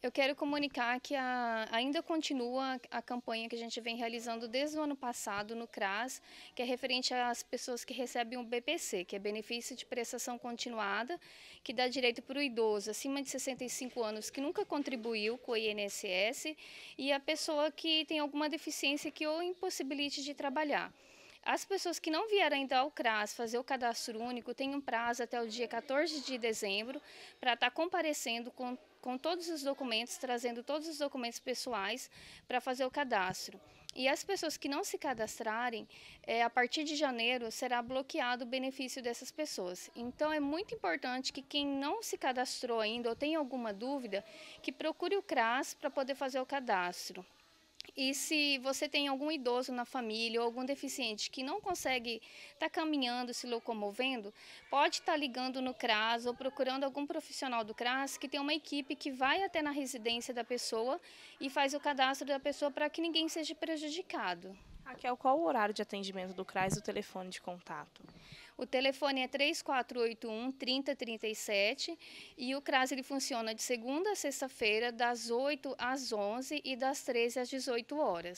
Eu quero comunicar que a, ainda continua a campanha que a gente vem realizando desde o ano passado no CRAS, que é referente às pessoas que recebem o BPC, que é Benefício de Prestação Continuada, que dá direito para o idoso acima de 65 anos que nunca contribuiu com o INSS e a pessoa que tem alguma deficiência que o impossibilite de trabalhar. As pessoas que não vieram ainda ao CRAS fazer o cadastro único têm um prazo até o dia 14 de dezembro para estar tá comparecendo com com todos os documentos, trazendo todos os documentos pessoais para fazer o cadastro. E as pessoas que não se cadastrarem, é, a partir de janeiro será bloqueado o benefício dessas pessoas. Então é muito importante que quem não se cadastrou ainda ou tem alguma dúvida, que procure o CRAS para poder fazer o cadastro. E se você tem algum idoso na família ou algum deficiente que não consegue estar tá caminhando, se locomovendo, pode estar tá ligando no CRAS ou procurando algum profissional do CRAS que tem uma equipe que vai até na residência da pessoa e faz o cadastro da pessoa para que ninguém seja prejudicado. Raquel, qual o horário de atendimento do CRAS e o telefone de contato? O telefone é 3481 3037 e o CRAS ele funciona de segunda a sexta-feira, das 8 às 11 e das 13 às 18 horas.